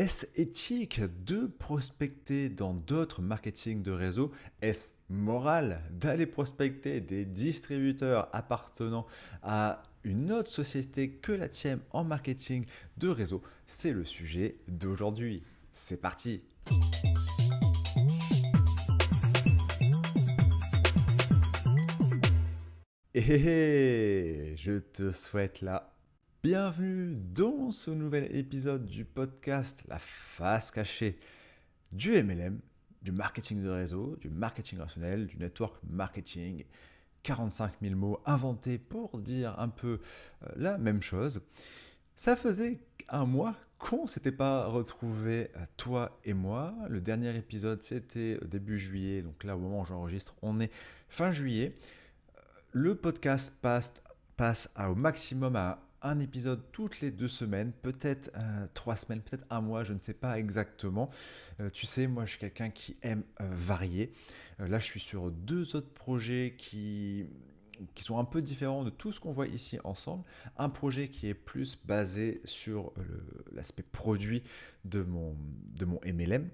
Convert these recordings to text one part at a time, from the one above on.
Est-ce éthique de prospecter dans d'autres marketing de réseau Est-ce moral d'aller prospecter des distributeurs appartenant à une autre société que la tienne en marketing de réseau C'est le sujet d'aujourd'hui. C'est parti Et eh, eh, eh, je te souhaite la Bienvenue dans ce nouvel épisode du podcast La face cachée du MLM, du marketing de réseau, du marketing rationnel, du network marketing. 45 000 mots inventés pour dire un peu euh, la même chose. Ça faisait un mois qu'on s'était pas retrouvé, euh, toi et moi. Le dernier épisode, c'était début juillet, donc là au moment où j'enregistre, on est fin juillet. Euh, le podcast passe, passe au maximum à un épisode toutes les deux semaines, peut-être euh, trois semaines, peut-être un mois, je ne sais pas exactement. Euh, tu sais, moi je suis quelqu'un qui aime euh, varier. là, je suis sur deux autres projets qui qui sont un peu différents de tout ce qu'on voit ici ensemble. Un projet qui est plus basé sur l'aspect produit de mon, de mon MLM,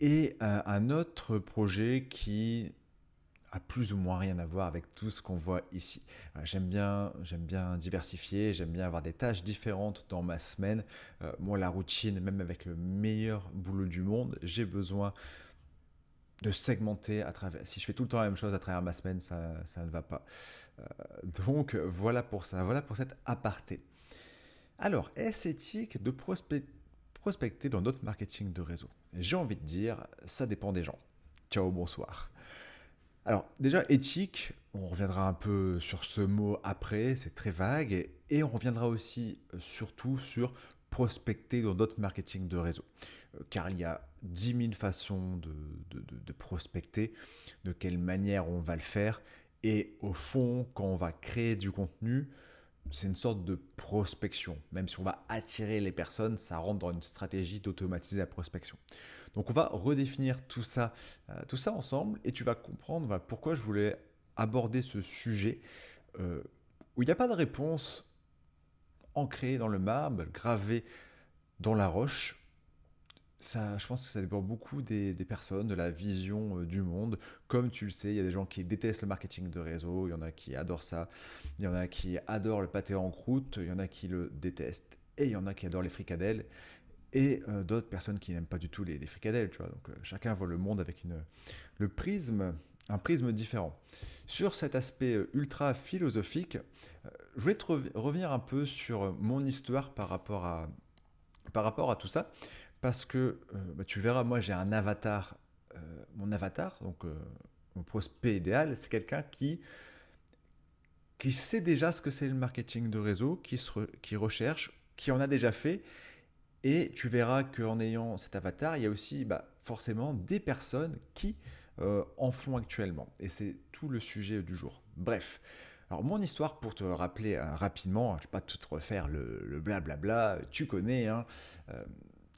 et un autre projet qui a plus ou moins rien à voir avec tout ce qu'on voit ici. Euh, j'aime bien, j'aime bien diversifier, j'aime bien avoir des tâches différentes dans ma semaine. Euh, moi, la routine, même avec le meilleur boulot du monde, j'ai besoin de segmenter à travers. Si je fais tout le temps la même chose à travers ma semaine, ça, ne va pas. Euh, donc voilà pour ça, voilà pour cet aparté. Alors, est-ce éthique de prospecter dans d'autres marketing de réseau J'ai envie de dire, ça dépend des gens. Ciao, bonsoir. Alors déjà, éthique, on reviendra un peu sur ce mot après, c'est très vague, et, on reviendra aussi euh, surtout sur prospecter dans notre marketing de réseau. Euh, car il y a 10 000 façons de, prospecter, de quelle manière on va le faire, et au fond, quand on va créer du contenu, c'est une sorte de prospection. Même si on va attirer les personnes, ça rentre dans une stratégie d'automatiser la prospection. Donc on va redéfinir tout ça, euh, tout ça ensemble et tu vas comprendre bah, pourquoi je voulais aborder ce sujet euh, où il n'y a pas de réponse ancrée dans le marbre, gravée dans la roche, ça, je pense que ça dépend beaucoup des, personnes, de la vision euh, du monde. Comme tu le sais, il y a des gens qui détestent le marketing de réseau, il y en a qui adorent ça, il y en a qui adorent le pâté en croûte, il y en a qui le détestent, et il y en a qui adorent les fricadelles, et euh, d'autres personnes qui n'aiment pas du tout les, fricadelles, tu vois. Donc euh, chacun voit le monde avec une, le prisme, un prisme différent. Sur cet aspect ultra philosophique, je vais te revenir un peu sur mon histoire par rapport à, par rapport à tout ça parce que euh, bah, tu verras, moi j'ai un avatar, euh, mon avatar, donc euh, mon prospect idéal, c'est quelqu'un qui, qui sait déjà ce que c'est le marketing de réseau, qui, se qui recherche, qui en a déjà fait, et tu verras qu'en ayant cet avatar, il y a aussi bah, forcément des personnes qui en font actuellement, et c'est tout le sujet du jour. Bref. Alors mon histoire, pour te rappeler rapidement, je ne vais pas tout refaire le, le blablabla, tu connais, hein,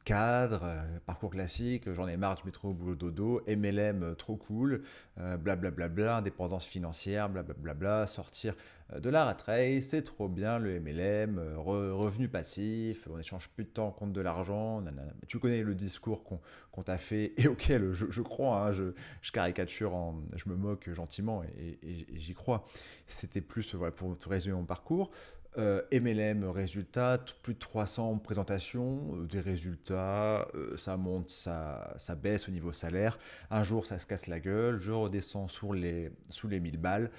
cadre, euh, parcours classique, j'en ai marre du métro, boulot, dodo, MLM, euh, trop cool, blablabla, euh, bla indépendance financière, blablabla, sortir de la race, c'est trop bien le MLM, revenu passif, on n'échange plus de temps, contre compte de l'argent, tu connais le discours qu'on t'a fait et auquel je, crois, hein, je, caricature, en, je me moque gentiment et, j'y crois. C'était plus, voilà, pour résumer mon parcours, MLM euh, résultats, plus de 300 présentations, euh, des résultats, euh, ça monte, ça, baisse au niveau salaire, un jour ça se casse la gueule, je redescends sous les, sous les 1000 balles,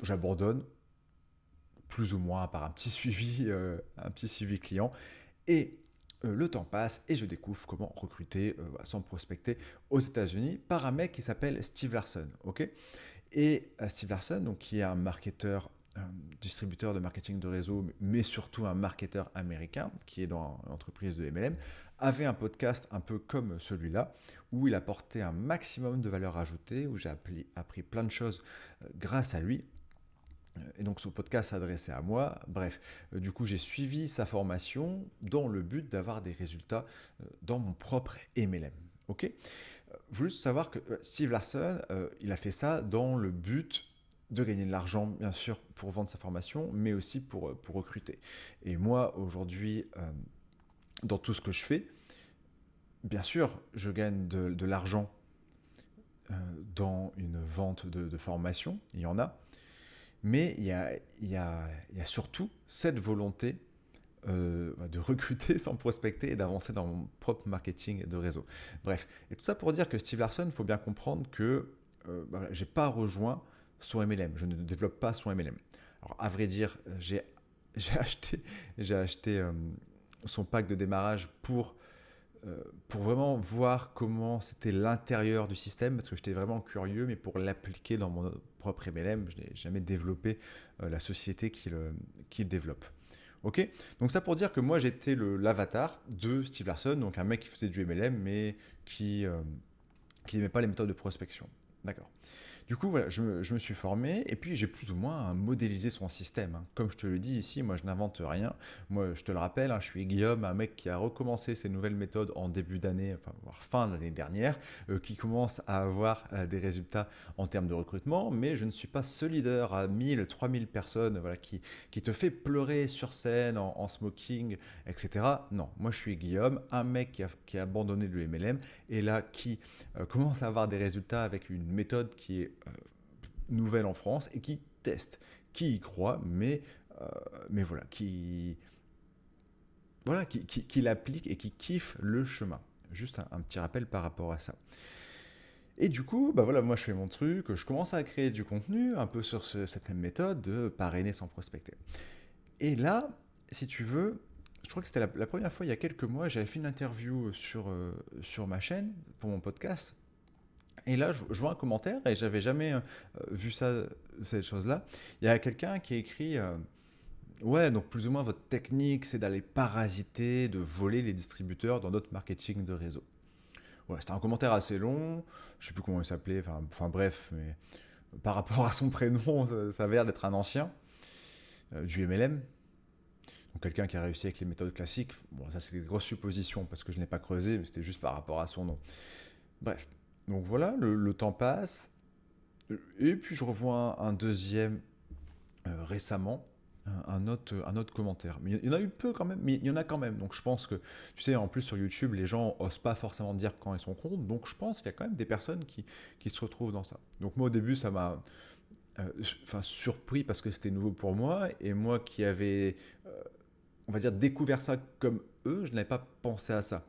j'abandonne, plus ou moins par un petit suivi, un petit suivi client, et le temps passe et je découvre comment recruter sans prospecter aux États-Unis par un mec qui s'appelle Steve Larson, ok et Steve Larson, donc, qui est un marketeur un distributeur de marketing de réseau, mais surtout un marketeur américain qui est dans l'entreprise de MLM, avait un podcast un peu comme celui-là, où il apportait un maximum de valeur ajoutée, où j'ai appris, plein de choses euh, grâce à lui. Euh, et donc son podcast s'adressait à moi. Bref, euh, du coup j'ai suivi sa formation dans le but d'avoir des résultats dans mon propre MLM. Ok Juste savoir que Steve Larson, il a fait ça dans le but de gagner de l'argent, bien sûr, pour vendre sa formation, mais aussi pour, euh, pour recruter. Et moi, aujourd'hui, euh, dans tout ce que je fais, bien sûr, je gagne de, l'argent euh, dans une vente de, formation, il y en a, mais il y a, il y surtout cette volonté bah, de recruter sans prospecter et d'avancer dans mon propre marketing de réseau. Bref, et tout ça pour dire que Steve Larson, il faut bien comprendre que bah, je n'ai pas rejoint son MLM. Je ne développe pas son MLM. Alors, à vrai dire, euh, j'ai acheté, acheté euh, son pack de démarrage pour, euh, pour vraiment voir comment c'était l'intérieur du système, parce que j'étais vraiment curieux, mais pour l'appliquer dans mon propre MLM, je n'ai jamais développé la société qu'il le, développe. Ok Donc ça pour dire que moi j'étais l'avatar de Steve Larson, donc un mec qui faisait du MLM mais qui n'aimait pas les méthodes de prospection. D'accord. Du coup, voilà, je me, suis formé et puis j'ai plus ou moins modélisé son système. Hein. Comme je te le dis ici, moi je n'invente rien. Moi, je te le rappelle, hein, je suis Guillaume, un mec qui a recommencé ses nouvelles méthodes en début d'année, voire fin d'année dernière, euh, qui commence à avoir euh, des résultats en termes de recrutement, mais je ne suis pas ce leader à 1000, 3000 personnes voilà, qui, te fait pleurer sur scène en, smoking, etc. Non, moi je suis Guillaume, un mec qui a, abandonné le MLM et là qui euh, commence à avoir des résultats avec une méthode qui est nouvelle en France et qui teste, qui y croit, mais, euh, mais voilà, qui, voilà, qui, qui, l'applique et qui kiffe le chemin. Juste un, petit rappel par rapport à ça. Et du coup, bah voilà, moi je fais mon truc, je commence à créer du contenu un peu sur cette même méthode de parrainer sans prospecter. Et là, si tu veux, je crois que c'était la, première fois il y a quelques mois, j'avais fait une interview sur, euh, sur ma chaîne pour mon podcast et là, je, vois un commentaire et j'avais jamais euh, vu ça, cette chose-là. Il y a quelqu'un qui a écrit euh, Ouais, donc plus ou moins votre technique, c'est d'aller parasiter, de voler les distributeurs dans notre marketing de réseau. Ouais, c'était un commentaire assez long, je sais plus comment il s'appelait, enfin, enfin, bref, mais par rapport à son prénom, ça, ça avait l'air d'être un ancien euh, du MLM. Donc quelqu'un qui a réussi avec les méthodes classiques, bon, ça c'est des grosses suppositions parce que je n'ai pas creusé, mais c'était juste par rapport à son nom. Bref, donc voilà, le, temps passe. Et puis je revois un, deuxième euh, récemment, un, autre, commentaire. Mais il y en a eu peu quand même, mais il y en a quand même. Donc je pense que, tu sais, en plus sur YouTube, les gens osent pas forcément dire quand ils sont contre. Donc je pense qu'il y a quand même des personnes qui, se retrouvent dans ça. Donc moi au début, ça m'a euh, surpris parce que c'était nouveau pour moi et moi qui avais euh, on va dire découvert ça comme eux je n'avais pas pensé à ça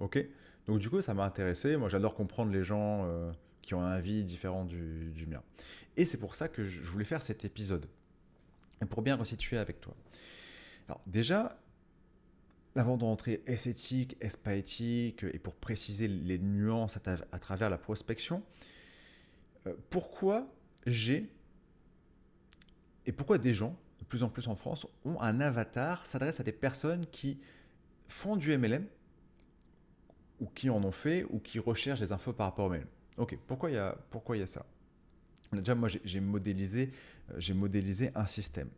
ok donc du coup, ça m'a intéressé. Moi, j'adore comprendre les gens euh, qui ont un avis différent du, mien. Et c'est pour ça que je voulais faire cet épisode. pour bien resituer avec toi. Alors déjà, avant de rentrer est éthique, est pas éthique, et pour préciser les nuances à, travers la prospection, euh, pourquoi j'ai et pourquoi des gens, de plus en plus en France, ont un avatar, s'adressent à des personnes qui font du MLM, ou qui en ont fait, ou qui recherchent des infos par rapport au mail. Ok, pourquoi il y a, pourquoi il y a ça Déjà, moi, j'ai modélisé, euh, j'ai modélisé un système.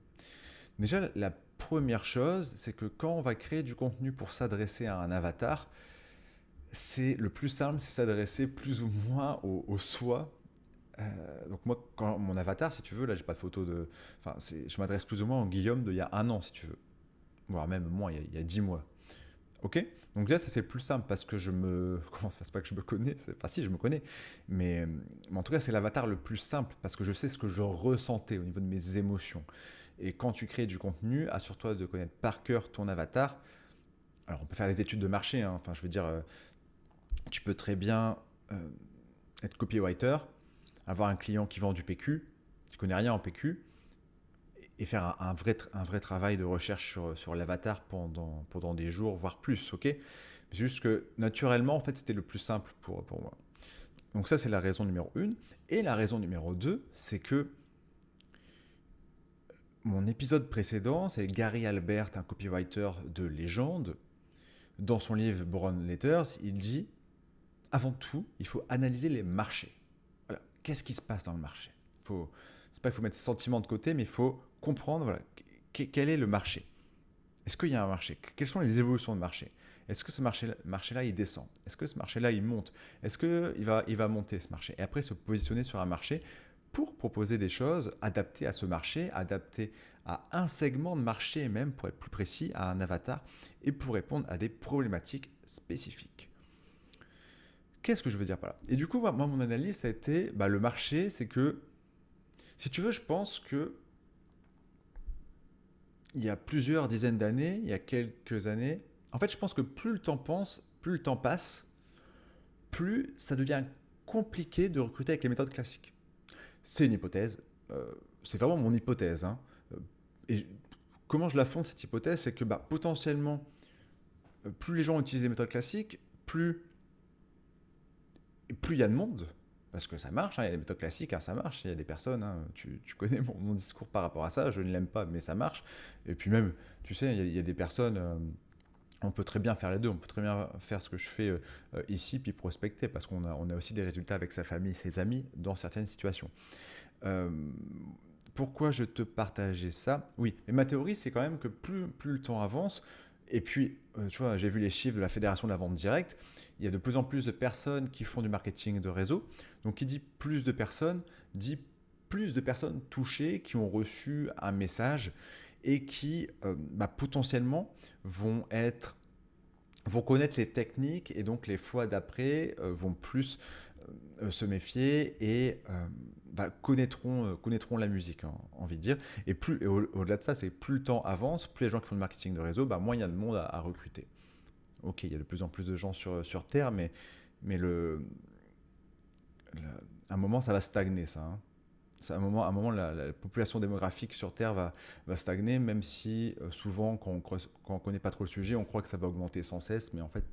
Déjà, la première chose, c'est que quand on va créer du contenu pour s'adresser à un avatar, c'est le plus simple, c'est s'adresser plus ou moins au, soi. Euh, donc moi, quand mon avatar, si tu veux, là, j'ai pas de photo de... Enfin, je m'adresse plus ou moins au Guillaume d'il y a un an, si tu veux. Voire même moins, il y a, dix mois. Ok Donc déjà ça c'est plus simple parce que je me. Comment ça se passe pas que je me connais Enfin, si, je me connais. Euh, mais, en tout cas, c'est l'avatar le plus simple parce que je sais ce que je ressentais au niveau de mes émotions. Et quand tu crées du contenu, assure-toi de connaître par cœur ton avatar. Alors, on peut faire des études de marché. Hein. Enfin, je veux dire, euh, tu peux très bien euh, être copywriter, avoir un client qui vend du PQ. Tu connais rien en PQ et faire un, vrai, un vrai travail de recherche sur, sur l'avatar pendant, pendant des jours, voire plus, ok C'est juste que naturellement, en fait, c'était le plus simple pour, pour moi. Donc ça, c'est la raison numéro une. Et la raison numéro deux, c'est que euh, mon épisode précédent, c'est Gary Albert, un copywriter de légende. Dans son livre Brown Letters, il dit avant tout, il faut analyser les marchés. Voilà. Qu'est-ce qui se passe dans le marché faut, C'est pas qu'il faut mettre ses sentiments de côté, mais il faut comprendre voilà, quel est le marché. Est-ce qu'il y a un marché Quelles sont les évolutions de marché Est-ce que ce marché-là, il descend Est-ce que ce marché-là, il monte Est-ce qu'il va, il va monter ce marché Et après, se positionner sur un marché pour proposer des choses adaptées à ce marché, adaptées à un segment de marché même, pour être plus précis, à un avatar, et pour répondre à des problématiques spécifiques. Qu'est-ce que je veux dire par là Et du coup, moi, mon analyse, a été, bah, le marché, c'est que, si tu veux, je pense que il y a plusieurs dizaines d'années, il y a quelques années, en fait, je pense que plus le temps pense, plus le temps passe, plus ça devient compliqué de recruter avec les méthodes classiques. C'est une hypothèse, euh, c'est vraiment mon hypothèse. Hein. Euh, et comment je la fonde cette hypothèse C'est que bah, potentiellement, euh, plus les gens utilisent des méthodes classiques, plus plus il y a de monde, parce que ça marche, hein, il y a des méthodes classiques, hein, ça marche, il y a des personnes, hein, tu, connais mon, discours par rapport à ça, je ne l'aime pas, mais ça marche. Et puis même, tu sais, il y, a des personnes, euh, on peut très bien faire les deux, on peut très bien faire ce que je fais euh, ici, puis prospecter, parce qu'on a, on a aussi des résultats avec sa famille, ses amis, dans certaines situations. Euh, pourquoi je te partageais ça Oui, mais ma théorie, c'est quand même que plus le temps avance, et puis, tu vois, j'ai vu les chiffres de la Fédération de la vente directe, il y a de plus en plus de personnes qui font du marketing de réseau. Donc qui dit plus de personnes, dit plus de personnes touchées qui ont reçu un message et qui euh, bah, potentiellement vont être vont connaître les techniques et donc les fois d'après euh, vont plus euh, se méfier et bah, connaîtront, connaîtront la musique, envie de dire. Et, plus, au-delà de ça, c'est plus le temps avance, plus les gens qui font du marketing de réseau, bah, moins il y a de monde à recruter ok, il y a de plus en plus de gens sur, sur Terre, mais, mais le, à un moment, ça va stagner, ça. À hein. un moment, un moment la, population démographique sur Terre va, va stagner, même si euh, souvent, quand on ne connaît pas trop le sujet, on croit que ça va augmenter sans cesse, mais en fait,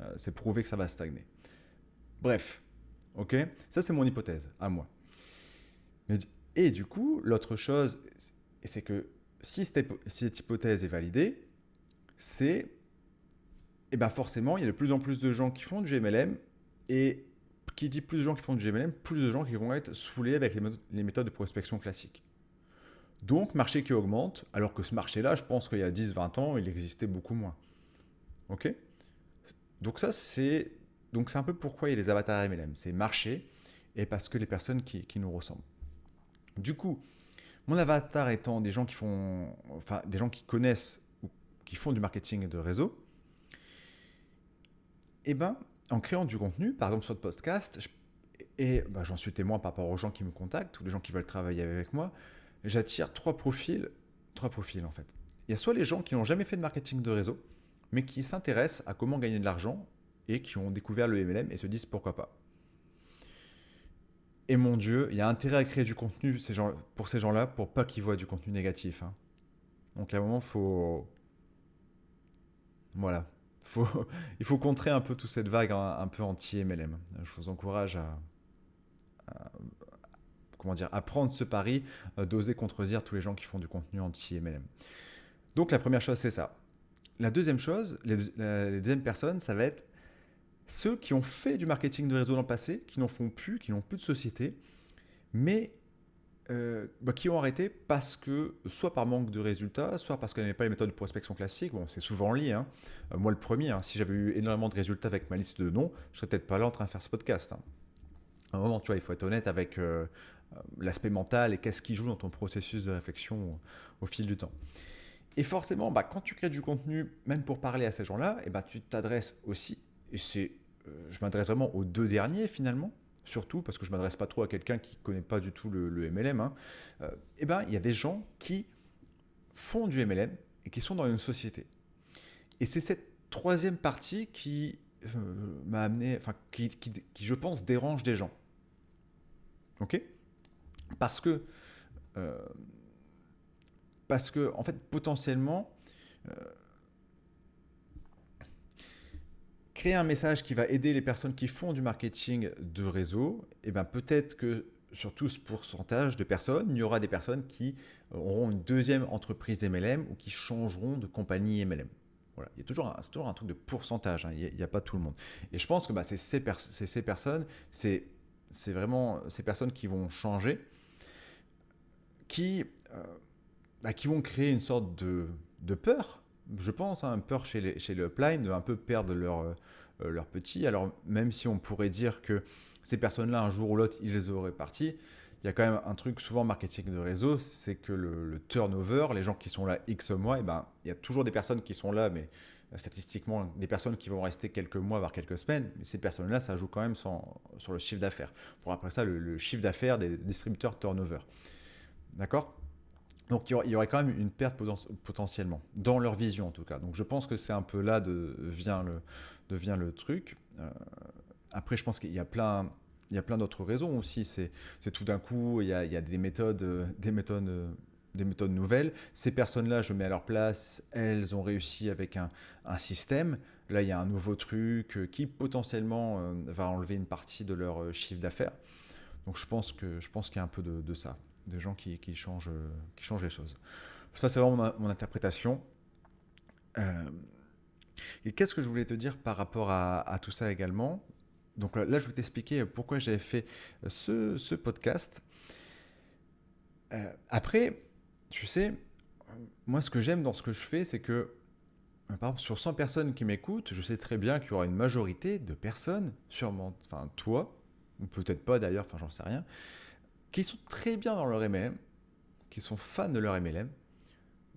euh, c'est prouvé que ça va stagner. Bref, ok Ça, c'est mon hypothèse, à moi. et du coup, l'autre chose, c'est que si cette, si cette hypothèse est validée, c'est bah, forcément, il y a de plus en plus de gens qui font du MLM et qui dit plus de gens qui font du MLM, plus de gens qui vont être saoulés avec les méthodes de prospection classiques. Donc, marché qui augmente, alors que ce marché-là, je pense qu'il y a 10-20 ans, il existait beaucoup moins. Ok Donc ça, c'est donc c'est un peu pourquoi il y a les avatars MLM. C'est marché et parce que les personnes qui, nous ressemblent. Du coup, mon avatar étant des gens qui font, enfin des gens qui connaissent ou qui font du marketing de réseau, eh ben, en créant du contenu, par exemple sur le podcast, et bah, j'en suis témoin par rapport aux gens qui me contactent ou les gens qui veulent travailler avec moi, j'attire trois profils, trois profils en fait. Il y a soit les gens qui n'ont jamais fait de marketing de réseau, mais qui s'intéressent à comment gagner de l'argent et qui ont découvert le MLM et se disent pourquoi pas. Et mon Dieu, il y a intérêt à créer du contenu pour ces gens-là pour pas qu'ils voient du contenu négatif. Hein. Donc à un moment, faut. Voilà faut, il faut contrer un peu toute cette vague hein, un peu anti-MLM. Je vous encourage à, comment dire, à prendre ce pari, euh, d'oser contredire tous les gens qui font du contenu anti-MLM. Donc la première chose, c'est ça. La deuxième chose, les, la, deuxième personnes, ça va être ceux qui ont fait du marketing de réseau dans le passé, qui n'en font plus, qui n'ont plus de société, mais euh, bah, qui ont arrêté parce que, soit par manque de résultats, soit parce qu'elles n'avaient pas les méthodes de prospection classiques, bon, c'est souvent lié, hein. euh, moi le premier, hein, si j'avais eu énormément de résultats avec ma liste de noms, je serais peut-être pas là en train de faire ce podcast. Hein. À un moment, tu vois, il faut être honnête avec euh, l'aspect mental et qu'est-ce qui joue dans ton processus de réflexion au, fil du temps. Et forcément, bah, quand tu crées du contenu, même pour parler à ces gens-là, et eh bah, tu t'adresses aussi, et c'est, je m'adresse vraiment aux deux derniers finalement, surtout parce que je m'adresse pas trop à quelqu'un qui connaît pas du tout le, MLM, hein, euh, eh ben il y a des gens qui font du MLM et qui sont dans une société. Et c'est cette troisième partie qui euh, m'a amené, enfin qui, je pense dérange des gens. Ok Parce que euh, parce que en fait potentiellement créer un message qui va aider les personnes qui font du marketing de réseau, et eh ben peut-être que sur tout ce pourcentage de personnes, il y aura des personnes qui auront une deuxième entreprise MLM ou qui changeront de compagnie MLM. Voilà. Il y a toujours un, un truc de pourcentage, hein, il n'y a, pas tout le monde. Et je pense que bah, c'est ces, ces, personnes, c'est vraiment ces personnes qui vont changer, qui, euh, bah, qui vont créer une sorte de, de peur je pense, un hein, peur chez, les, chez le upline de un peu perdre leur, euh, euh, leur petit. Alors, même si on pourrait dire que ces personnes-là, un jour ou l'autre, ils auraient parti, il y a quand même un truc souvent marketing de réseau, c'est que le, turnover, les gens qui sont là X mois, et eh ben, il y a toujours des personnes qui sont là, mais euh, statistiquement, des personnes qui vont rester quelques mois, voire quelques semaines, mais ces personnes-là, ça joue quand même sans, sur le chiffre d'affaires. Pour après ça, le chiffre d'affaires des distributeurs turnover. D'accord donc il y aurait quand même une perte potentiellement, dans leur vision en tout cas. Donc je pense que c'est un peu là de vient le, truc. Euh, après, je pense qu'il y a plein, d'autres raisons aussi. C'est tout d'un coup, il y, a, euh, euh, des méthodes, nouvelles. Ces personnes-là, je mets à leur place, elles ont réussi avec un, système. Là, il y a un nouveau truc qui potentiellement va enlever une partie de leur chiffre d'affaires. Donc je pense qu'il y a un peu de ça de gens qui, changent, qui changent les choses. Ça, c'est vraiment mon, interprétation. Euh, et qu'est-ce que je voulais te dire par rapport à, tout ça également Donc là, je vais t'expliquer pourquoi j'avais fait ce, podcast. Euh, après, tu sais, moi, ce que j'aime dans ce que je fais, c'est que, euh, par exemple, sur 100 personnes qui m'écoutent, je sais très bien qu'il y aura une majorité de personnes, sûrement, enfin, toi, ou peut-être pas d'ailleurs, enfin, j'en sais rien, qui sont très bien dans leur MLM, qui sont fans de leur MLM,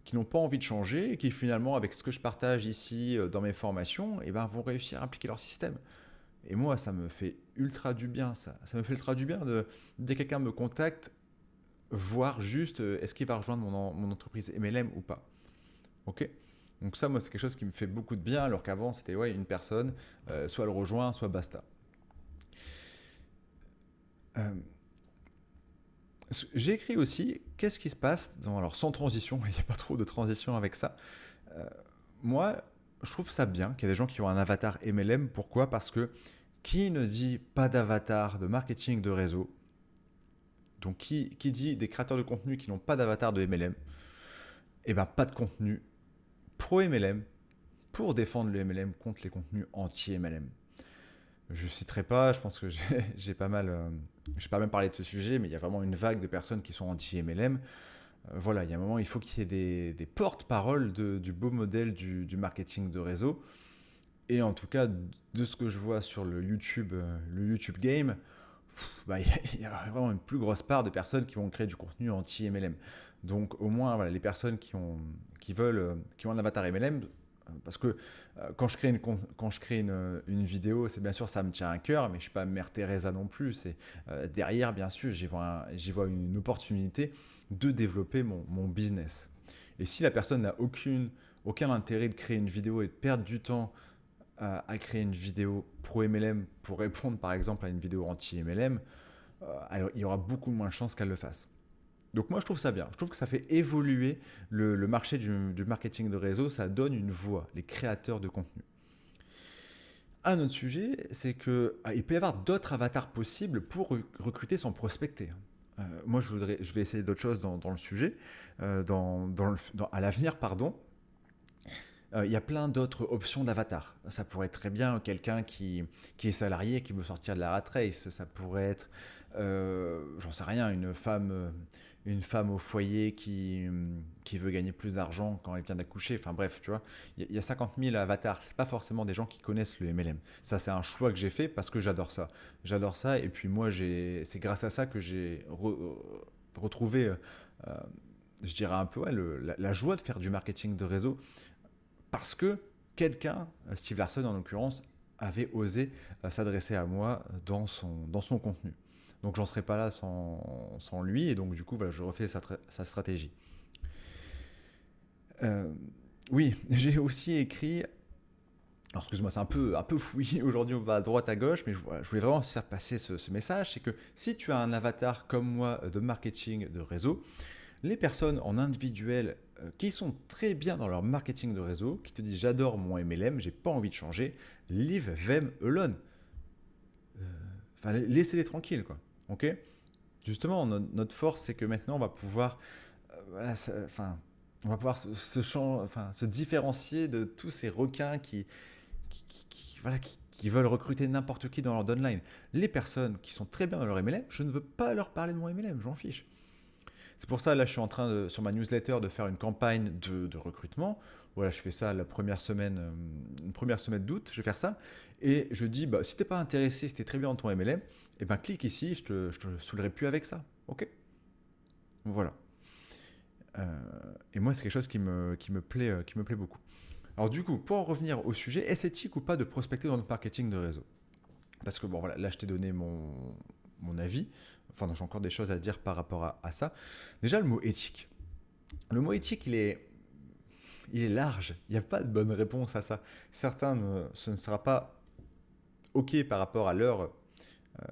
qui n'ont pas envie de changer et qui finalement, avec ce que je partage ici euh, dans mes formations, eh ben, vont réussir à appliquer leur système. Et moi, ça me fait ultra du bien, ça. Ça me fait ultra du bien de, dès que quelqu'un me contacte, voir juste euh, est-ce qu'il va rejoindre mon, entreprise MLM ou pas. Ok Donc ça, moi, c'est quelque chose qui me fait beaucoup de bien, alors qu'avant, c'était ouais, une personne, euh, soit elle rejoint, soit basta j'ai écrit aussi qu'est-ce qui se passe dans, alors sans transition, il n'y a pas trop de transition avec ça. Euh, moi, je trouve ça bien qu'il y a des gens qui ont un avatar MLM. Pourquoi Parce que qui ne dit pas d'avatar de marketing de réseau Donc qui, qui, dit des créateurs de contenu qui n'ont pas d'avatar de MLM et eh bien, pas de contenu pro MLM pour défendre le MLM contre les contenus anti-MLM je ne citerai pas, je pense que j'ai pas mal, euh, j'ai pas même parlé de ce sujet, mais il y a vraiment une vague de personnes qui sont anti-MLM. Euh, voilà, il y a un moment, il faut qu'il y ait des, porte-paroles du beau modèle du, marketing de réseau. Et en tout cas, de ce que je vois sur le YouTube, euh, le YouTube Game, bah, il y, y, a vraiment une plus grosse part de personnes qui vont créer du contenu anti-MLM. Donc au moins, voilà, les personnes qui, ont, qui veulent, qui ont un avatar MLM euh, parce que euh, quand je crée une, quand je crée une, euh, une vidéo, c'est bien sûr ça me tient à cœur, mais je ne suis pas Mère Teresa non plus. derrière, bien sûr, j'y vois, vois une, opportunité de développer mon, mon business. Et si la personne n'a aucune, aucun intérêt de créer une vidéo et de perdre du temps à créer une vidéo pro MLM pour répondre par exemple à une vidéo anti MLM, alors il y aura beaucoup moins de chances qu'elle le fasse. Donc moi, je trouve ça bien. Je trouve que ça fait évoluer le, marché du, marketing de réseau, ça donne une voix, les créateurs de contenu. Un autre sujet, c'est qu'il ah, peut y avoir d'autres avatars possibles pour recruter son prospecter. Euh, moi, je, voudrais, je vais essayer d'autres choses dans, le sujet, euh, dans, à l'avenir, pardon. Euh, il y a plein d'autres options d'avatars. Ça pourrait être très bien quelqu'un qui, qui, est salarié, qui veut sortir de la rat race. Ça pourrait être, j'en sais rien, une femme une femme au foyer mm, qui, veut gagner plus d'argent quand elle vient d'accoucher. Enfin bref, tu vois, il y, a 50 000 avatars. C'est pas forcément des gens qui connaissent le MLM. Ça, c'est un choix que j'ai fait parce que j'adore ça. J'adore ça. Et puis moi, c'est grâce à ça que j'ai euh, retrouvé, euh, euh, je dirais un peu, la, joie de faire du marketing de réseau parce que quelqu'un, Steve Larson en l'occurrence, avait osé s'adresser à moi dans son, dans son contenu. Donc j'en serais pas là sans, lui, et donc du coup, voilà, je refais sa, stratégie. Euh, oui, j'ai aussi écrit. Alors excuse-moi, c'est un peu, un peu fouillé aujourd'hui, on va à droite, à gauche, mais je, voulais vraiment faire passer ce, message, c'est que si tu as un avatar comme moi euh, de marketing de réseau, les personnes en individuel euh, qui sont très bien dans leur marketing de réseau, qui te disent j'adore mon MLM, j'ai pas envie de changer, leave them alone. Enfin, laissez-les tranquilles, quoi. Ok Justement, notre force, c'est que maintenant, on va pouvoir, euh, voilà, enfin, on va pouvoir se, se différencier de tous ces requins qui, voilà, qui, veulent recruter n'importe qui dans leur downline. Les personnes qui sont très bien dans leur MLM, je ne veux pas leur parler de mon MLM, j'en fiche. C'est pour ça, là, je suis en train, sur ma newsletter, de faire une campagne de, recrutement. Voilà, je fais ça la première semaine, euh, première semaine d'août, je vais faire ça. Et je dis, bah, si t'es pas intéressé, si es très bien dans ton MLM, et eh ben clique ici, je te, je te saoulerai plus avec ça. Ok Voilà. Euh, et moi, c'est quelque chose qui me, qui, me plaît, euh, qui me plaît beaucoup. Alors du coup, pour en revenir au sujet, est-ce éthique ou pas de prospecter dans le marketing de réseau Parce que bon, voilà, là, je t'ai donné mon, avis. Enfin, j'ai encore des choses à dire par rapport à, ça. Déjà, le mot éthique. Le mot éthique, il est, il est large. Il n'y a pas de bonne réponse à ça. Certains, ce ne sera pas OK par rapport à leur euh,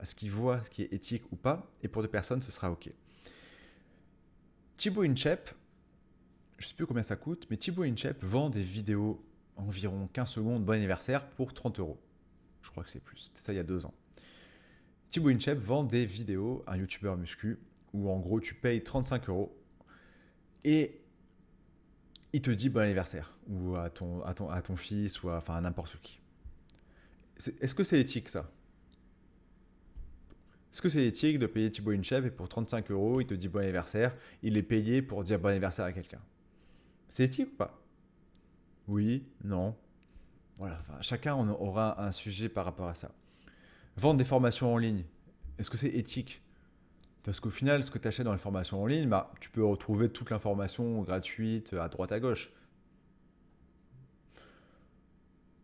à ce qu'il voient, ce qui est éthique ou pas, et pour des personnes, ce sera OK. Thibaut Inchep, je ne sais plus combien ça coûte, mais Thibaut Inchep vend des vidéos environ 15 secondes, bon anniversaire, pour 30 euros. Je crois que c'est plus, c'était ça il y a deux ans. Thibaut Inchep vend des vidéos à un youtubeur muscu, où en gros tu payes 35 euros, et il te dit bon anniversaire, ou à ton, fils, ou à, enfin, à n'importe qui. Est-ce que c'est éthique ça est-ce que c'est éthique de payer Thibaut Inchep et pour 35 euros, il te dit bon anniversaire, il est payé pour dire bon anniversaire à quelqu'un C'est éthique ou pas Oui, non. Voilà, chacun aura un sujet par rapport à ça. Vendre des formations en ligne, est-ce que c'est éthique Parce qu'au final, ce que tu achètes dans les formations en ligne, bah, tu peux retrouver toute l'information gratuite euh, à droite à gauche.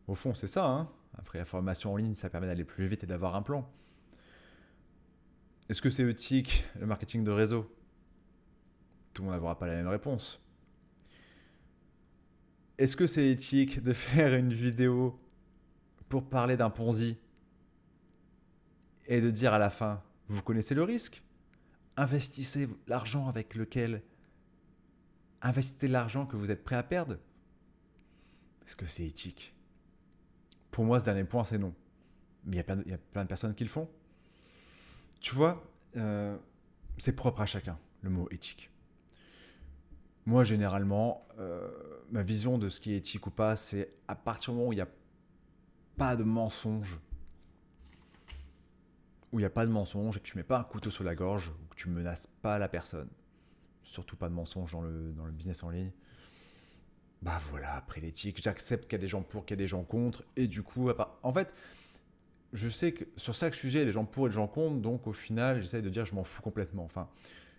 Au fond, c'est ça. Hein. Après, la formation en ligne, ça permet d'aller plus vite et d'avoir un plan. Est-ce que c'est éthique le marketing de réseau Tout le monde n'aura pas la même réponse. Est-ce que c'est éthique de faire une vidéo pour parler d'un Ponzi et de dire à la fin, vous connaissez le risque Investissez l'argent avec lequel... Investissez l'argent que vous êtes prêt à perdre Est-ce que c'est éthique Pour moi, ce dernier point, c'est non. Mais il y a plein de personnes qui le font. Tu vois, euh, c'est propre à chacun, le mot éthique. Moi, généralement, euh, ma vision de ce qui est éthique ou pas, c'est à partir du moment où il n'y a pas de mensonge, où il n'y a pas de mensonge et que tu mets pas un couteau sur la gorge, ou que tu menaces pas la personne, surtout pas de mensonge dans le, dans le business en ligne, bah voilà, après l'éthique, j'accepte qu'il y a des gens pour, qu'il y a des gens contre, et du coup, en fait, je sais que sur chaque sujet, il y a des gens pour et des gens contre, donc au final, j'essaie de dire je m'en fous complètement. Enfin,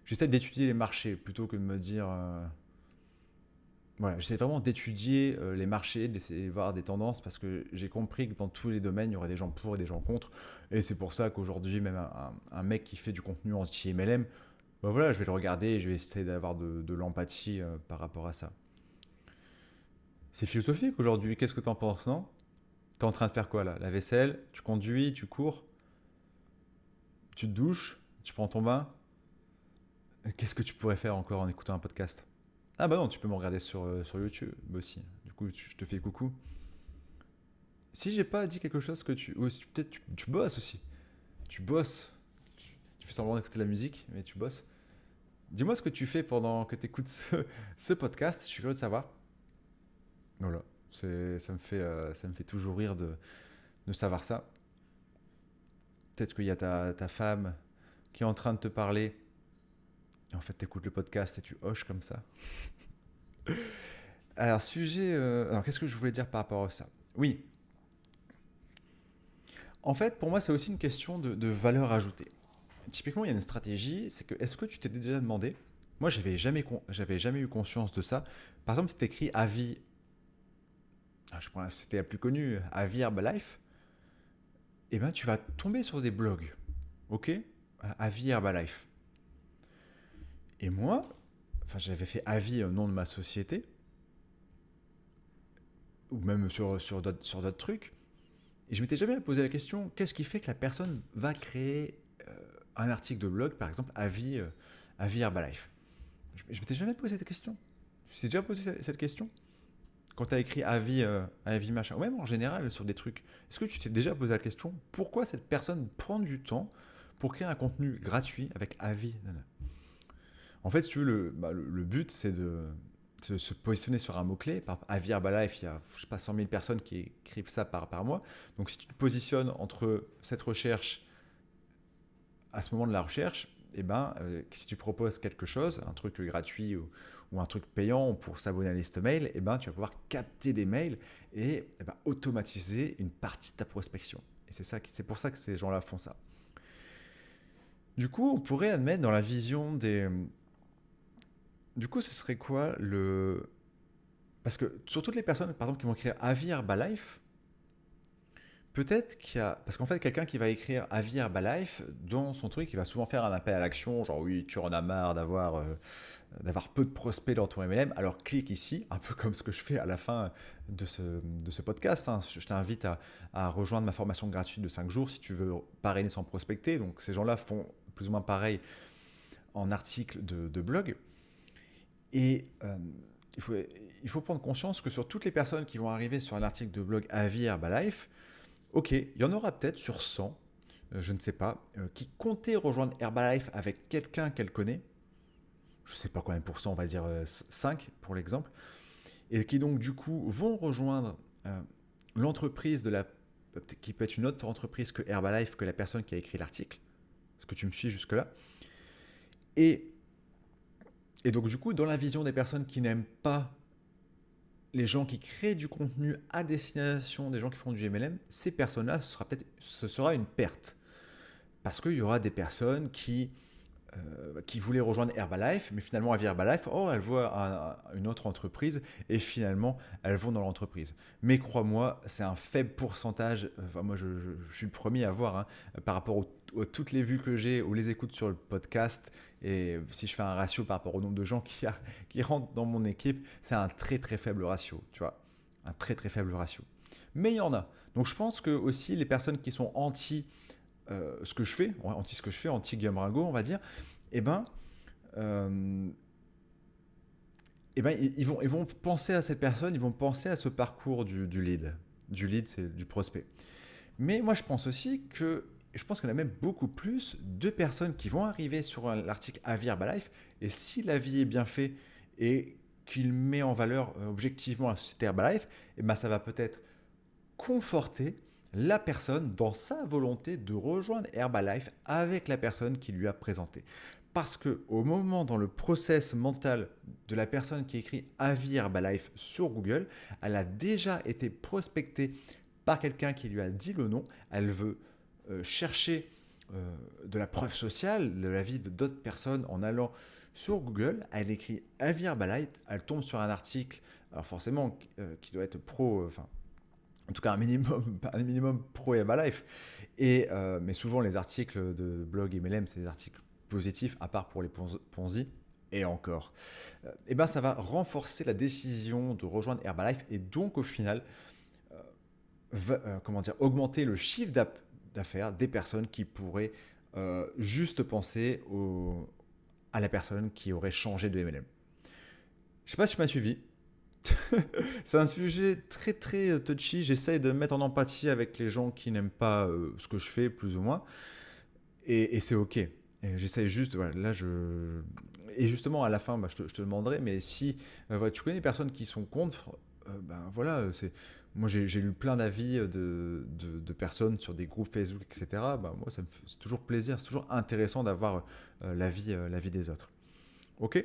j'essaie d'étudier les marchés plutôt que de me dire. Euh, voilà, j'essaie vraiment d'étudier euh, les marchés, d'essayer de voir des tendances parce que j'ai compris que dans tous les domaines, il y aurait des gens pour et des gens contre. Et c'est pour ça qu'aujourd'hui, même un, mec qui fait du contenu anti-MLM, bah voilà, je vais le regarder et je vais essayer d'avoir de, l'empathie euh, par rapport à ça. C'est philosophique aujourd'hui, qu'est-ce que tu en penses, non T'es en train de faire quoi là La vaisselle, tu conduis, tu cours, tu te douches, tu prends ton bain. Euh, qu'est-ce que tu pourrais faire encore en écoutant un podcast Ah bah non, tu peux me regarder sur, euh, sur YouTube aussi. Bah du coup, je te fais coucou. Si j'ai pas dit quelque chose que tu... Ou si peut-être tu, bosses aussi. Tu bosses. Tu, fais semblant d'écouter la musique, mais tu bosses. Dis-moi ce que tu fais pendant que tu écoutes ce, podcast, je suis curieux de savoir. là ça me, fait, euh, ça me fait toujours rire de, de savoir ça. Peut-être qu'il y a ta, ta, femme qui est en train de te parler. Et en fait, tu écoutes le podcast et tu hoches comme ça. alors, sujet. Euh, alors, qu'est-ce que je voulais dire par rapport à ça Oui. En fait, pour moi, c'est aussi une question de, de valeur ajoutée. Typiquement, il y a une stratégie c'est que est-ce que tu t'es déjà demandé moi, j'avais jamais, j'avais jamais eu conscience de ça. Par exemple, c'est écrit avis ah, je prends la la plus connue, Avi Life, et eh ben, tu vas tomber sur des blogs. OK Avis Herbalife. Et moi, enfin, j'avais fait avis au euh, nom de ma société, ou même sur, sur d'autres trucs, et je m'étais jamais posé la question qu'est-ce qui fait que la personne va créer euh, un article de blog, par exemple, avis, euh, Herbalife Je, ne m'étais jamais posé cette question. Tu t'es déjà posé cette question quand tu as écrit avis, euh, avis machin, ou même en général sur des trucs, est-ce que tu t'es déjà posé la question pourquoi cette personne prend du temps pour créer un contenu gratuit avec avis En fait, si tu veux, le, bah, le, but, c'est de, se positionner sur un mot-clé. Par avis Herbalife, il y a je sais pas, 100 000 personnes qui écrivent ça par, par mois. Donc si tu te positionnes entre cette recherche à ce moment de la recherche, et eh ben, euh, si tu proposes quelque chose, un truc gratuit ou ou un truc payant pour s'abonner à la liste mail, eh ben, tu vas pouvoir capter des mails et eh ben, automatiser une partie de ta prospection. Et c'est, ça, c'est pour ça que ces gens-là font ça. Du coup, on pourrait admettre dans la vision des... Du coup, ce serait quoi le... Parce que sur toutes les personnes, par exemple, qui vont écrire Avi Life. Peut-être qu'il y a. Parce qu'en fait, quelqu'un qui va écrire Avi Herbalife, dans son truc, il va souvent faire un appel à l'action, genre oui, tu en as marre d'avoir euh, d'avoir peu de prospects dans ton MLM, alors clique ici, un peu comme ce que je fais à la fin de ce, de ce podcast. Hein. Je t'invite à, rejoindre ma formation gratuite de 5 jours si tu veux parrainer sans prospecter. Donc ces gens-là font plus ou moins pareil en articles de, de blog. Et. Euh, il faut, il faut prendre conscience que sur toutes les personnes qui vont arriver sur un article de blog Avi Herbalife, Ok, il y en aura peut-être sur 100, euh, je ne sais pas, euh, qui comptaient rejoindre Herbalife avec quelqu'un qu'elle connaît. Je ne sais pas combien pour cent, on va dire 5 euh, pour l'exemple. Et qui donc du coup vont rejoindre l'entreprise de la qui peut être une autre entreprise que Herbalife, que la personne qui a écrit l'article. Est-ce que tu me suis jusque-là et, et donc du coup, dans la vision des personnes qui n'aiment pas les gens qui créent du contenu à destination des gens qui font du MLM, ces personnes-là, ce sera peut-être, ce sera une perte. Parce qu'il y aura des personnes qui euh, qui voulait rejoindre Herbalife, mais finalement elle Herbalife, oh elle voit une autre entreprise et finalement elles vont dans l'entreprise. Mais crois-moi, c'est un faible pourcentage, enfin moi je, suis le premier à voir hein, par rapport à toutes les vues que j'ai ou les écoutes sur le podcast et si je fais un ratio par rapport au nombre de gens qui, qui rentrent dans mon équipe, c'est un très très faible ratio, tu vois, un très très faible ratio. Mais il y en a. Donc je pense que aussi les personnes qui sont anti- euh, ce que je fais, anti ce que je fais, anti Gamrago, on va dire, eh ben, euh, eh ben ils, vont, ils vont penser à cette personne, ils vont penser à ce parcours du, du lead. Du lead, c'est du prospect. Mais moi, je pense aussi que, je pense qu'on a même beaucoup plus de personnes qui vont arriver sur l'article Avis Herbalife, et si l'avis est bien fait et qu'il met en valeur euh, objectivement la société Herbalife, eh ben, ça va peut-être conforter la personne dans sa volonté de rejoindre Herbalife avec la personne qui lui a présenté. Parce que au moment dans le process mental de la personne qui écrit Avis Herbalife sur Google, elle a déjà été prospectée par quelqu'un qui lui a dit le nom. Elle veut euh, chercher euh, de la preuve sociale de l'avis de d'autres personnes en allant sur Google. Elle écrit Avis Herbalife, elle tombe sur un article, alors forcément euh, qui doit être pro, en tout cas un minimum, un minimum pro Herbalife, Et, euh, mais souvent, les articles de blog MLM, c'est des articles positifs, à part pour les Ponzi. Et encore, et euh, eh ben ça va renforcer la décision de rejoindre Herbalife et donc au final, euh, comment dire, augmenter le chiffre d'affaires des personnes qui pourraient juste penser à la personne qui aurait changé de MLM. Je sais pas si tu m'as suivi, c'est un sujet très très euh, touchy. J'essaye de me mettre en empathie avec les gens qui n'aiment pas euh, ce que je fais, plus ou moins. Et, c'est ok. J'essaye juste, voilà, là je. Et justement, à la fin, bah, je, te, demanderai, mais si euh, tu connais des personnes qui sont contre, ben voilà, c'est. Moi, j'ai lu plein d'avis de, de, de, personnes sur des groupes Facebook, etc. Ben, moi, ça toujours plaisir, c'est toujours intéressant d'avoir l'avis l'avis des autres. Ok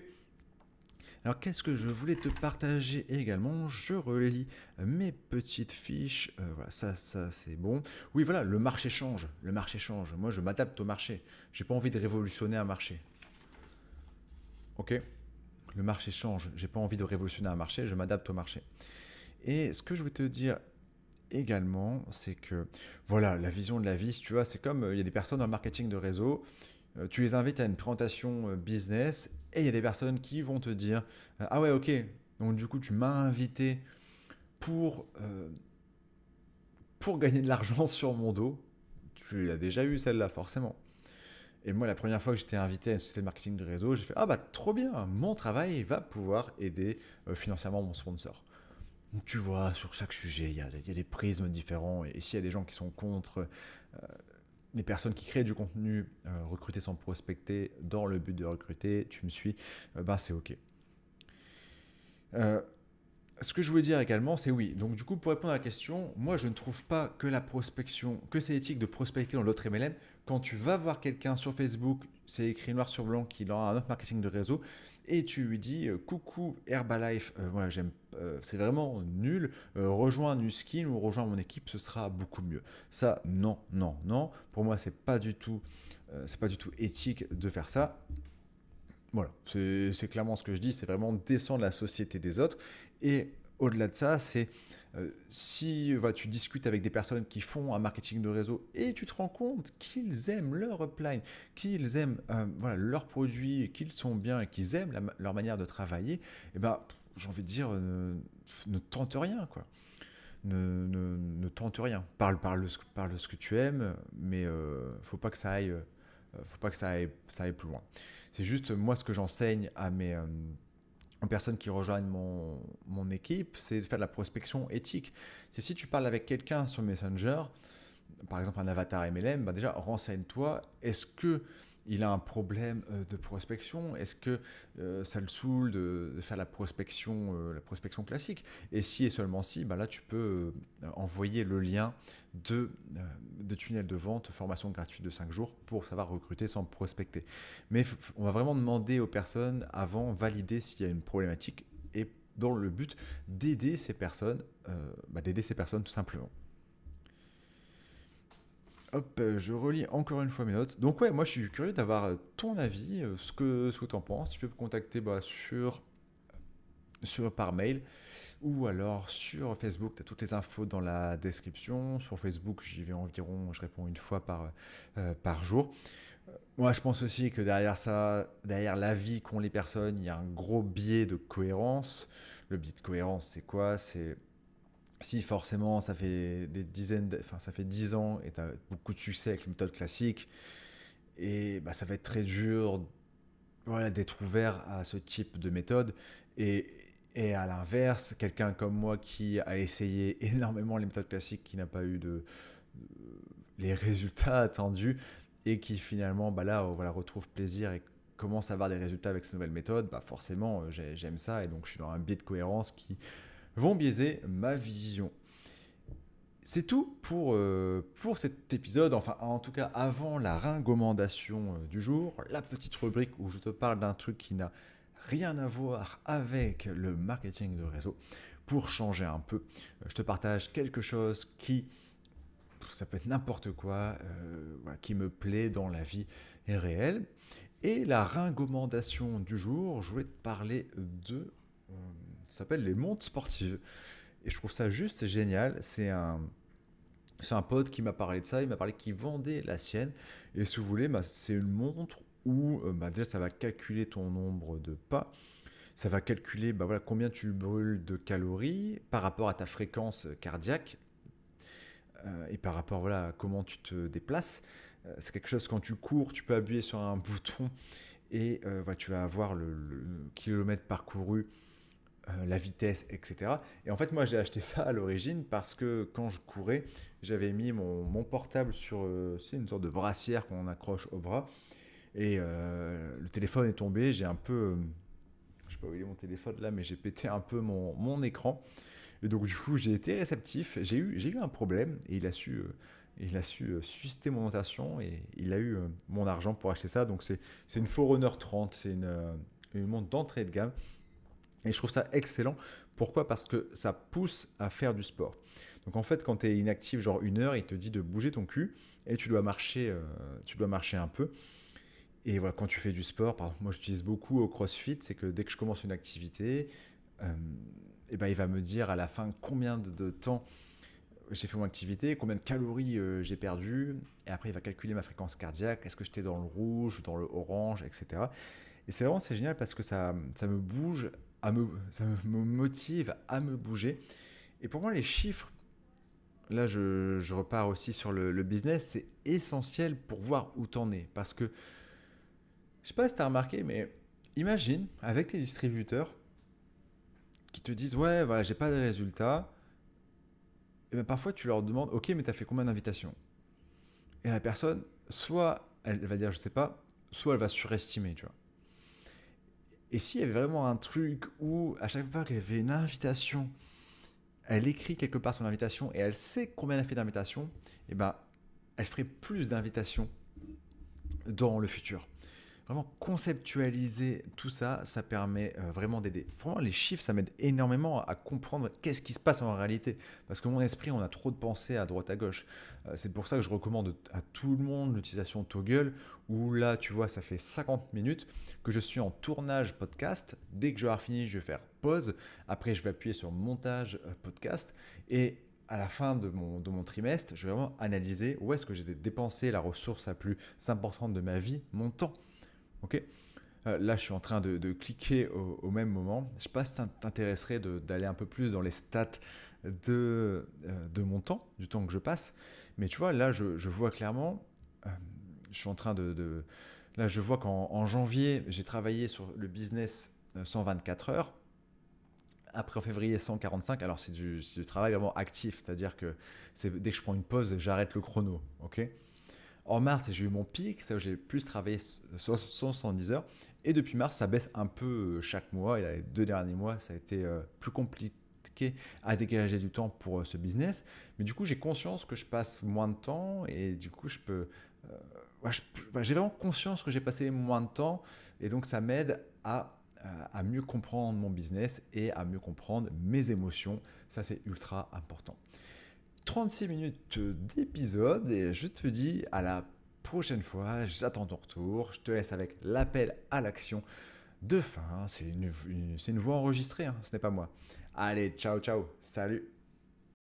alors qu'est-ce que je voulais te partager également Je relis mes petites fiches. Euh, voilà, ça, ça c'est bon. Oui, voilà, le marché change. Le marché change. Moi, je m'adapte au marché. J'ai pas envie de révolutionner un marché. Ok Le marché change. J'ai pas envie de révolutionner un marché. Je m'adapte au marché. Et ce que je voulais te dire également, c'est que voilà, la vision de la vie, tu vois, c'est comme euh, il y a des personnes dans le marketing de réseau. Euh, tu les invites à une présentation business et il y a des personnes qui vont te dire euh, Ah ouais, ok, donc du coup, tu m'as invité pour, euh, pour gagner de l'argent sur mon dos. Tu l'as déjà eu celle-là, forcément. Et moi, la première fois que j'étais invité à une société de marketing de réseau, j'ai fait Ah bah trop bien, mon travail va pouvoir aider euh, financièrement mon sponsor. Donc, tu vois, sur chaque sujet, il y, a des prismes différents. Et, s'il y a des gens qui sont contre, les personnes qui créent du contenu, euh, recruter sans prospecter, dans le but de recruter, tu me suis, euh, bah, c'est OK. Euh, ce que je voulais dire également, c'est oui. Donc, du coup, pour répondre à la question, moi, je ne trouve pas que la prospection, que c'est éthique de prospecter dans l'autre MLM. Quand tu vas voir quelqu'un sur Facebook, c'est écrit noir sur blanc qu'il aura un autre marketing de réseau, et tu lui dis euh, coucou Herbalife, euh, voilà, j'aime, euh, c'est vraiment nul, rejoins Nuskin ou rejoins mon équipe, ce sera beaucoup mieux. Ça, non, non, non. Pour moi, c'est pas du tout, c'est pas du tout éthique de faire ça. Voilà, c'est clairement ce que je dis, c'est vraiment descendre la société des autres. Et au-delà de ça, c'est euh, si tu discutes avec des personnes qui font un marketing de réseau et tu te rends compte qu'ils aiment leur upline, qu'ils aiment euh, voilà, leurs produits, qu'ils sont bien et qu'ils aiment leur manière de travailler, eh ben, j'ai envie de dire, euh, ne, tente rien. quoi. Ne, tente rien. Parle, parle, parle ce que tu aimes, mais il faut pas que ça aille, faut pas que ça aille, ça aille plus loin. C'est juste moi ce que j'enseigne à mes aux personnes qui rejoignent mon, mon équipe, c'est de faire de la prospection éthique. C'est si tu parles avec quelqu'un sur Messenger, par exemple un avatar MLM, bah déjà renseigne-toi, est-ce que il a un problème euh, de prospection Est-ce que euh, ça le saoule de, faire la prospection, euh, la prospection classique Et si et seulement si, ben là tu peux envoyer le lien de, tunnel de vente, formation gratuite de 5 jours pour savoir recruter sans prospecter. Mais on va vraiment demander aux personnes avant valider s'il y a une problématique et dans le but d'aider ces personnes, bah, d'aider ces personnes tout simplement. Hop, euh, je relis encore une fois mes notes. Donc ouais, moi je suis curieux d'avoir euh, ton avis, euh, ce que, tu en penses. Tu peux me contacter bah, sur, sur, par mail ou alors sur Facebook. Tu as toutes les infos dans la description. Sur Facebook, j'y vais environ, je réponds une fois par, par jour. Moi, je pense aussi que derrière ça, derrière l'avis qu'ont les personnes, il y a un gros biais de cohérence. Le biais de cohérence, c'est quoi C'est si forcément ça fait des dizaines, enfin ça fait dix ans et tu as beaucoup de succès avec les méthodes classiques, et bah, ça va être très dur voilà, d'être ouvert à ce type de méthode. Et, et à l'inverse, quelqu'un comme moi qui a essayé énormément les méthodes classiques, qui n'a pas eu de, les résultats attendus, et qui finalement bah là, voilà, retrouve plaisir et commence à avoir des résultats avec ces nouvelles méthodes, bah forcément euh, j'aime ça, et donc je suis dans un biais de cohérence qui vont biaiser ma vision. C'est tout pour, euh, pour cet épisode, enfin en tout cas avant la ringomandation euh, du jour, la petite rubrique où je te parle d'un truc qui n'a rien à voir avec le marketing de réseau. Pour changer un peu, euh, je te partage quelque chose qui, ça peut être n'importe quoi, qui me plaît dans la vie réelle. Et la ringomandation du jour, je vais te parler de ça s'appelle Les montres Sportives. Et je trouve ça juste génial. C'est un, c'est un pote qui m'a parlé de ça. Il m'a parlé qu'il vendait la sienne. Et si vous voulez, bah, c'est une montre où euh, bah, déjà ça va calculer ton nombre de pas. Ça va calculer bah, voilà, combien tu brûles de calories par rapport à ta fréquence cardiaque euh, et par rapport voilà, à comment tu te déplaces. Euh, c'est quelque chose quand tu cours, tu peux appuyer sur un bouton et tu vas avoir le kilomètre parcouru euh, la vitesse, etc. Et en fait, moi, j'ai acheté ça à l'origine parce que quand je courais, j'avais mis mon, portable sur euh, c'est une sorte de brassière qu'on accroche au bras. Et euh, le téléphone est tombé. J'ai un peu. je sais pas où est mon téléphone là, mais j'ai pété un peu mon, écran. Et donc, du coup, j'ai été réceptif. J'ai eu, un problème et il a su il a su susciter mon attention et il a eu mon argent pour acheter ça. Donc c'est une Forerunner 30, c'est une, une montre d'entrée de gamme. Et je trouve ça excellent. Pourquoi Parce que ça pousse à faire du sport. Donc en fait, quand tu es inactif, genre une heure, il te dit de bouger ton cul et tu dois marcher, euh, tu dois marcher un peu. Et voilà, quand tu fais du sport, par exemple, moi j'utilise beaucoup au CrossFit, c'est que dès que je commence une activité, euh, et ben, il va me dire à la fin combien de, temps j'ai fait mon activité, combien de calories euh, j'ai perdu, et après il va calculer ma fréquence cardiaque, est-ce que j'étais dans le rouge, dans le orange, etc. Et c'est vraiment c'est génial parce que ça, ça me bouge ça me motive à me bouger. Et pour moi, les chiffres, là je, repars aussi sur le, business, c'est essentiel pour voir où t'en es. Parce que, je sais pas si t'as remarqué, mais imagine avec tes distributeurs qui te disent Ouais, voilà, j'ai pas de résultats. Et eh bien parfois tu leur demandes Ok, mais t'as fait combien d'invitations Et la personne, soit elle va dire Je sais pas, soit elle va surestimer, tu vois. Et s'il y avait vraiment un truc où, à chaque fois y avait une invitation, elle écrit quelque part son invitation et elle sait combien elle a fait d'invitations, et eh ben, elle ferait plus d'invitations dans le futur. Vraiment conceptualiser tout ça, ça permet euh, vraiment d'aider. Vraiment, les chiffres, ça m'aide énormément à comprendre qu'est-ce qui se passe en réalité. Parce que mon esprit, on a trop de pensées à droite à gauche. Euh, c'est pour ça que je recommande à tout le monde l'utilisation Toggle, où là, tu vois, ça fait 50 minutes que je suis en tournage podcast. Dès que je vais avoir fini, je vais faire pause. Après, je vais appuyer sur montage euh, podcast. Et à la fin de mon, de mon, trimestre, je vais vraiment analyser où est-ce que j'ai dépensé la ressource la plus importante de ma vie, mon temps. Ok euh, Là, je suis en train de, cliquer au, même moment. Je ne sais pas si ça t'intéresserait d'aller un peu plus dans les stats euh, de, mon temps, du temps que je passe. Mais tu vois, là, je, vois clairement, euh, je suis en train de... là, je vois qu'en janvier, j'ai travaillé sur le business 124 heures. Après, en février, 145. Alors, c'est du, du, travail vraiment actif, c'est-à-dire que dès que je prends une pause, j'arrête le chrono. ok en mars, j'ai eu mon pic, c'est j'ai plus travaillé 70 heures. Et depuis mars, ça baisse un peu euh, chaque mois. Et les deux derniers mois, ça a été euh, plus compliqué à dégager du temps pour euh, ce business. Mais du coup, j'ai conscience que je passe moins de temps et du coup, je peux. j'ai vraiment conscience que j'ai passé moins de temps et donc ça m'aide à mieux comprendre mon business et à mieux comprendre mes émotions. Ça, c'est ultra important. 36 minutes d'épisode et je te dis à la prochaine fois, j'attends ton retour, je te laisse avec l'appel à l'action de fin, c'est une, voix enregistrée, hein. ce n'est pas moi. Allez, ciao ciao, salut